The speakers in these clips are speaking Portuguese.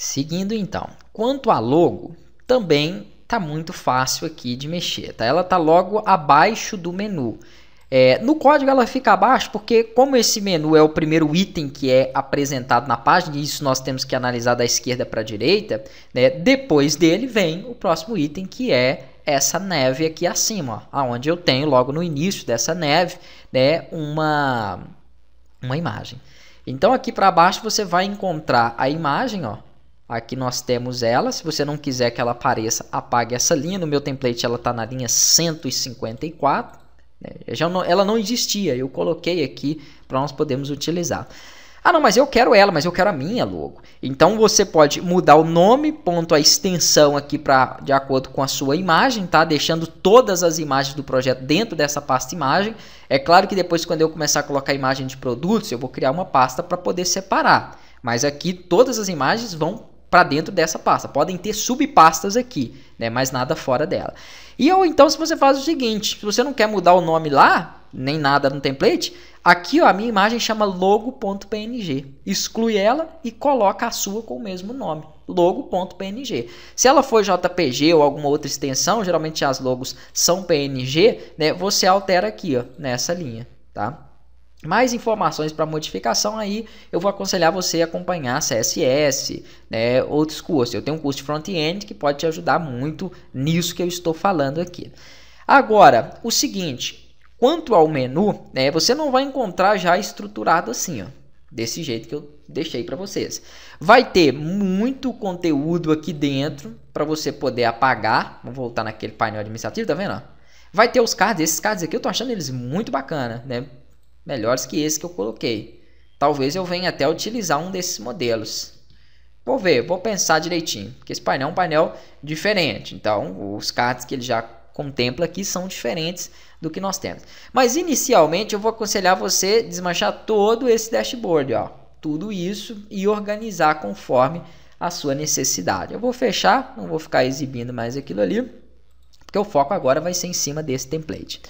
Seguindo então, quanto à logo, também tá muito fácil aqui de mexer, tá? Ela tá logo abaixo do menu. É, no código ela fica abaixo porque como esse menu é o primeiro item que é apresentado na página, e isso nós temos que analisar da esquerda para a direita, né? depois dele vem o próximo item que é essa neve aqui acima, aonde eu tenho logo no início dessa neve né, uma, uma imagem. Então aqui para baixo você vai encontrar a imagem, ó, Aqui nós temos ela. Se você não quiser que ela apareça, apague essa linha. No meu template ela está na linha 154. Né? Já não, ela não existia, eu coloquei aqui para nós podermos utilizar. Ah, não, mas eu quero ela, mas eu quero a minha logo. Então você pode mudar o nome, ponto a extensão aqui para de acordo com a sua imagem, tá? Deixando todas as imagens do projeto dentro dessa pasta imagem. É claro que depois quando eu começar a colocar imagem de produtos, eu vou criar uma pasta para poder separar. Mas aqui todas as imagens vão para dentro dessa pasta. Podem ter subpastas aqui, né? Mas nada fora dela. E ou então se você faz o seguinte, se você não quer mudar o nome lá, nem nada no template, aqui ó, a minha imagem chama logo.png. Exclui ela e coloca a sua com o mesmo nome, logo.png. Se ela for JPG ou alguma outra extensão, geralmente as logos são PNG, né? Você altera aqui, ó, nessa linha, tá? Mais informações para modificação aí, eu vou aconselhar você a acompanhar CSS, né, outros cursos. Eu tenho um curso de front-end que pode te ajudar muito nisso que eu estou falando aqui. Agora, o seguinte, quanto ao menu, né, você não vai encontrar já estruturado assim, ó, desse jeito que eu deixei para vocês. Vai ter muito conteúdo aqui dentro para você poder apagar. Vamos voltar naquele painel administrativo, tá vendo? Ó? Vai ter os cards, esses cards aqui eu tô achando eles muito bacana, né? melhores que esse que eu coloquei. Talvez eu venha até utilizar um desses modelos. Vou ver, vou pensar direitinho, porque esse painel é um painel diferente. Então, os cards que ele já contempla aqui são diferentes do que nós temos. Mas inicialmente eu vou aconselhar você desmanchar todo esse dashboard, ó, tudo isso e organizar conforme a sua necessidade. Eu vou fechar, não vou ficar exibindo mais aquilo ali, porque o foco agora vai ser em cima desse template.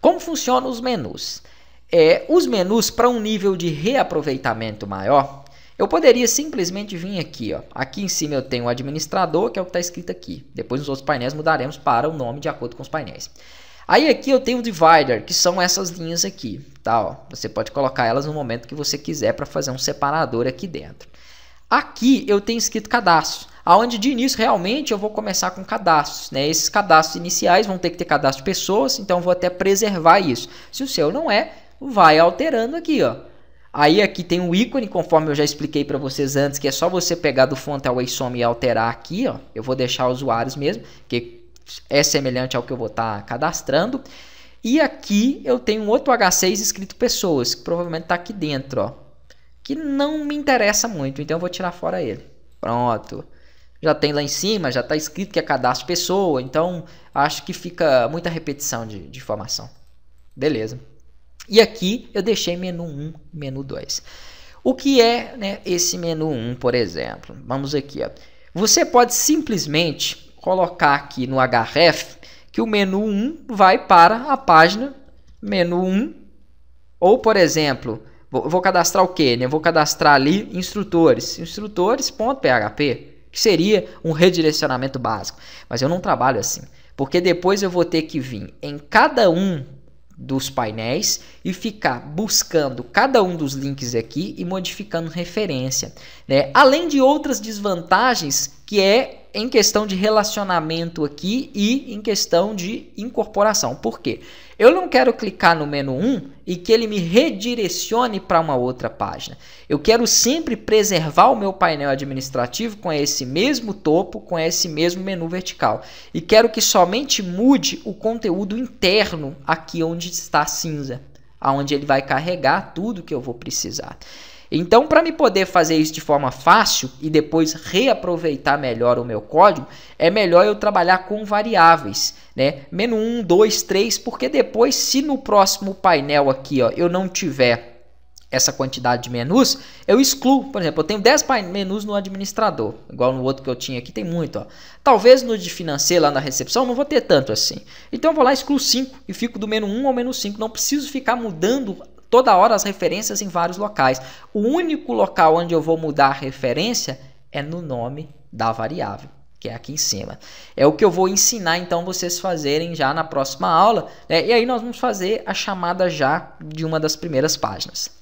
Como funcionam os menus? É, os menus, para um nível de reaproveitamento maior, eu poderia simplesmente vir aqui. Ó. Aqui em cima eu tenho o administrador, que é o que está escrito aqui. Depois nos outros painéis mudaremos para o nome de acordo com os painéis. Aí aqui eu tenho o divider, que são essas linhas aqui. Tá, ó. Você pode colocar elas no momento que você quiser para fazer um separador aqui dentro. Aqui eu tenho escrito cadastro, aonde de início realmente eu vou começar com cadastros. Né? Esses cadastros iniciais vão ter que ter cadastro de pessoas, então vou até preservar isso. Se o seu não é, vai alterando aqui, ó. Aí aqui tem um ícone, conforme eu já expliquei para vocês antes, que é só você pegar do fonte ao sum e alterar aqui, ó. Eu vou deixar usuários mesmo, que é semelhante ao que eu vou estar tá cadastrando. E aqui eu tenho um outro H6 escrito pessoas, que provavelmente está aqui dentro, ó. Que não me interessa muito, então eu vou tirar fora ele. Pronto. Já tem lá em cima, já está escrito que é cadastro pessoa, então acho que fica muita repetição de, de informação. Beleza. E aqui eu deixei menu 1, menu 2. O que é né, esse menu 1, por exemplo? Vamos aqui. Ó. Você pode simplesmente colocar aqui no href que o menu 1 vai para a página menu 1. Ou, por exemplo, vou, vou cadastrar o quê? Né? Vou cadastrar ali instrutores. Instrutores.php, que seria um redirecionamento básico. Mas eu não trabalho assim, porque depois eu vou ter que vir em cada um dos painéis e ficar buscando cada um dos links aqui e modificando referência. Né? Além de outras desvantagens, que é em questão de relacionamento aqui e em questão de incorporação. Por quê? Eu não quero clicar no menu 1 e que ele me redirecione para uma outra página. Eu quero sempre preservar o meu painel administrativo com esse mesmo topo, com esse mesmo menu vertical. E quero que somente mude o conteúdo interno aqui onde está cinza aonde ele vai carregar tudo que eu vou precisar. Então, para me poder fazer isso de forma fácil e depois reaproveitar melhor o meu código, é melhor eu trabalhar com variáveis, né? Menos um, dois, três, porque depois, se no próximo painel aqui ó, eu não tiver essa quantidade de menus, eu excluo. Por exemplo, eu tenho 10 menus no administrador, igual no outro que eu tinha aqui, tem muito. Ó. Talvez no de financeiro, lá na recepção, não vou ter tanto assim. Então eu vou lá, excluo 5 e fico do menos 1 ao menos 5. Não preciso ficar mudando toda hora as referências em vários locais. O único local onde eu vou mudar a referência é no nome da variável que é aqui em cima. É o que eu vou ensinar então vocês fazerem já na próxima aula. Né? E aí nós vamos fazer a chamada já de uma das primeiras páginas.